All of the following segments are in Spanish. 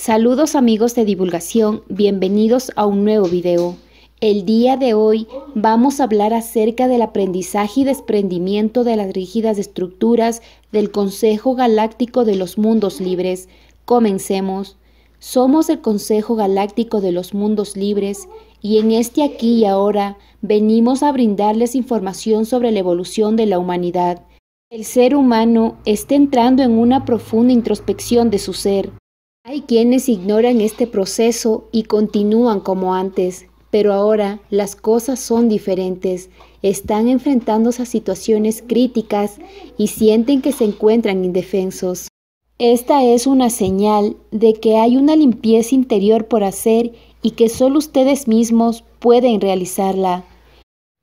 Saludos amigos de divulgación, bienvenidos a un nuevo video. El día de hoy vamos a hablar acerca del aprendizaje y desprendimiento de las rígidas estructuras del Consejo Galáctico de los Mundos Libres. Comencemos. Somos el Consejo Galáctico de los Mundos Libres y en este aquí y ahora venimos a brindarles información sobre la evolución de la humanidad. El ser humano está entrando en una profunda introspección de su ser hay quienes ignoran este proceso y continúan como antes, pero ahora las cosas son diferentes, están enfrentándose a situaciones críticas y sienten que se encuentran indefensos. Esta es una señal de que hay una limpieza interior por hacer y que solo ustedes mismos pueden realizarla.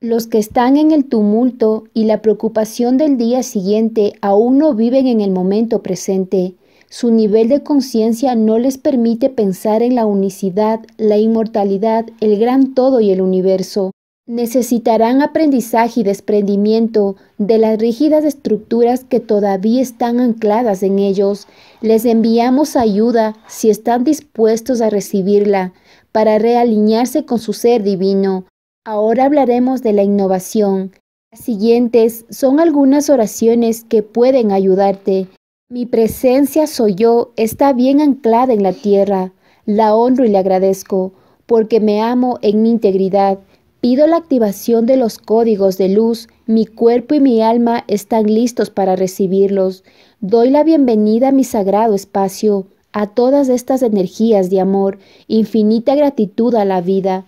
Los que están en el tumulto y la preocupación del día siguiente aún no viven en el momento presente su nivel de conciencia no les permite pensar en la unicidad, la inmortalidad, el gran todo y el universo. Necesitarán aprendizaje y desprendimiento de las rígidas estructuras que todavía están ancladas en ellos. Les enviamos ayuda si están dispuestos a recibirla para realinearse con su ser divino. Ahora hablaremos de la innovación. Las siguientes son algunas oraciones que pueden ayudarte. Mi presencia soy yo está bien anclada en la tierra. La honro y le agradezco, porque me amo en mi integridad. Pido la activación de los códigos de luz. Mi cuerpo y mi alma están listos para recibirlos. Doy la bienvenida a mi sagrado espacio, a todas estas energías de amor, infinita gratitud a la vida.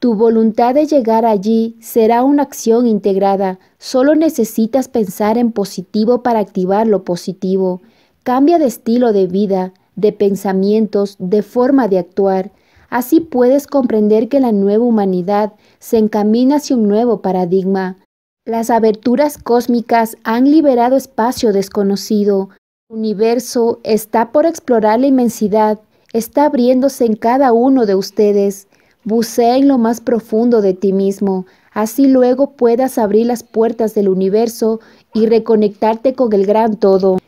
Tu voluntad de llegar allí será una acción integrada. Solo necesitas pensar en positivo para activar lo positivo. Cambia de estilo de vida, de pensamientos, de forma de actuar. Así puedes comprender que la nueva humanidad se encamina hacia un nuevo paradigma. Las aberturas cósmicas han liberado espacio desconocido. El universo está por explorar la inmensidad, está abriéndose en cada uno de ustedes. Bucea en lo más profundo de ti mismo, así luego puedas abrir las puertas del universo y reconectarte con el gran todo.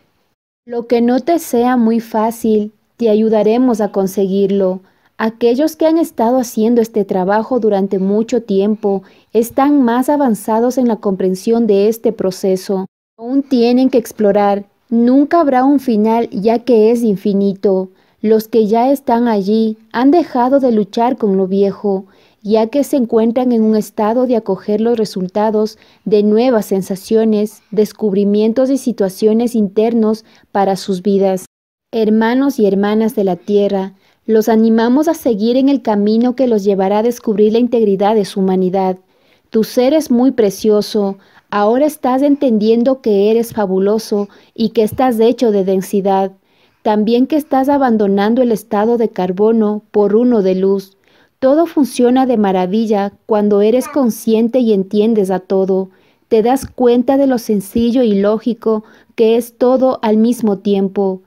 Lo que no te sea muy fácil, te ayudaremos a conseguirlo. Aquellos que han estado haciendo este trabajo durante mucho tiempo están más avanzados en la comprensión de este proceso. Aún tienen que explorar. Nunca habrá un final ya que es infinito. Los que ya están allí han dejado de luchar con lo viejo, ya que se encuentran en un estado de acoger los resultados de nuevas sensaciones, descubrimientos y situaciones internos para sus vidas. Hermanos y hermanas de la Tierra, los animamos a seguir en el camino que los llevará a descubrir la integridad de su humanidad. Tu ser es muy precioso, ahora estás entendiendo que eres fabuloso y que estás hecho de densidad. También que estás abandonando el estado de carbono por uno de luz. Todo funciona de maravilla cuando eres consciente y entiendes a todo. Te das cuenta de lo sencillo y lógico que es todo al mismo tiempo.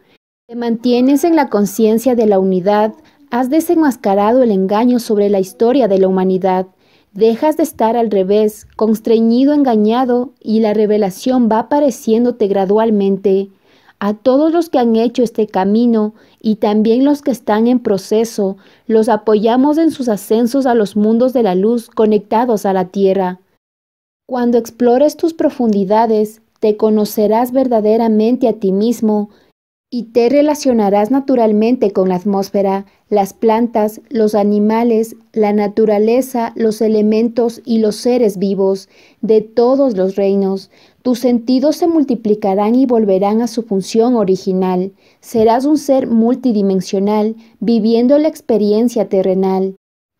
Te mantienes en la conciencia de la unidad, has desenmascarado el engaño sobre la historia de la humanidad. Dejas de estar al revés, constreñido, engañado, y la revelación va apareciéndote gradualmente a todos los que han hecho este camino y también los que están en proceso, los apoyamos en sus ascensos a los mundos de la luz conectados a la tierra. Cuando explores tus profundidades, te conocerás verdaderamente a ti mismo y te relacionarás naturalmente con la atmósfera, las plantas, los animales, la naturaleza, los elementos y los seres vivos de todos los reinos, tus sentidos se multiplicarán y volverán a su función original. Serás un ser multidimensional, viviendo la experiencia terrenal.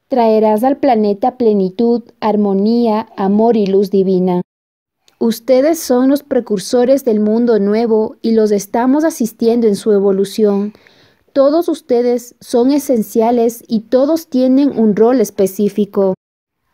Traerás al planeta plenitud, armonía, amor y luz divina. Ustedes son los precursores del mundo nuevo y los estamos asistiendo en su evolución. Todos ustedes son esenciales y todos tienen un rol específico.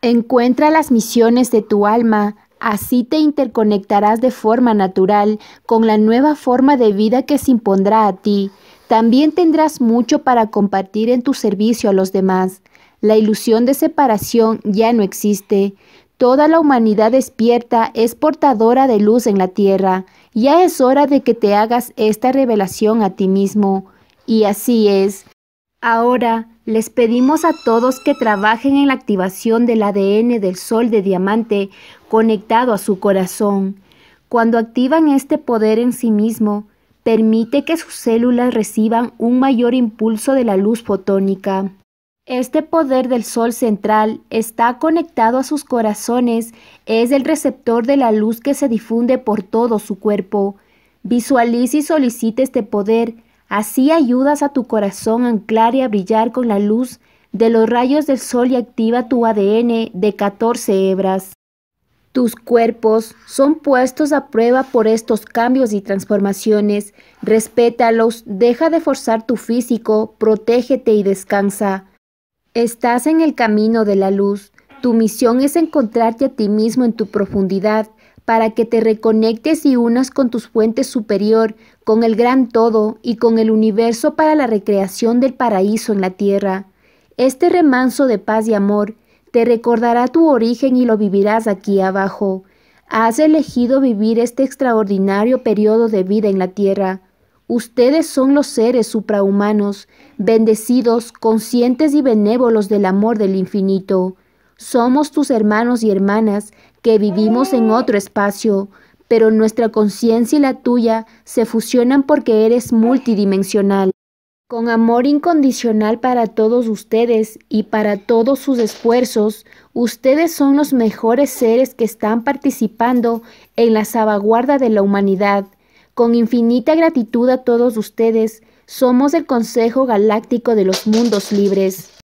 Encuentra las misiones de tu alma, Así te interconectarás de forma natural con la nueva forma de vida que se impondrá a ti. También tendrás mucho para compartir en tu servicio a los demás. La ilusión de separación ya no existe. Toda la humanidad despierta es portadora de luz en la tierra. Ya es hora de que te hagas esta revelación a ti mismo. Y así es. Ahora les pedimos a todos que trabajen en la activación del ADN del sol de diamante conectado a su corazón. Cuando activan este poder en sí mismo, permite que sus células reciban un mayor impulso de la luz fotónica. Este poder del sol central está conectado a sus corazones, es el receptor de la luz que se difunde por todo su cuerpo. Visualice y solicite este poder Así ayudas a tu corazón a anclar y a brillar con la luz de los rayos del sol y activa tu ADN de 14 hebras. Tus cuerpos son puestos a prueba por estos cambios y transformaciones. Respétalos, deja de forzar tu físico, protégete y descansa. Estás en el camino de la luz. Tu misión es encontrarte a ti mismo en tu profundidad para que te reconectes y unas con tus fuentes superior, con el gran todo y con el universo para la recreación del paraíso en la tierra. Este remanso de paz y amor te recordará tu origen y lo vivirás aquí abajo. Has elegido vivir este extraordinario periodo de vida en la tierra. Ustedes son los seres suprahumanos, bendecidos, conscientes y benévolos del amor del infinito. Somos tus hermanos y hermanas que vivimos en eh. otro espacio, pero nuestra conciencia y la tuya se fusionan porque eres multidimensional. Con amor incondicional para todos ustedes y para todos sus esfuerzos, ustedes son los mejores seres que están participando en la salvaguarda de la humanidad. Con infinita gratitud a todos ustedes, somos el Consejo Galáctico de los Mundos Libres.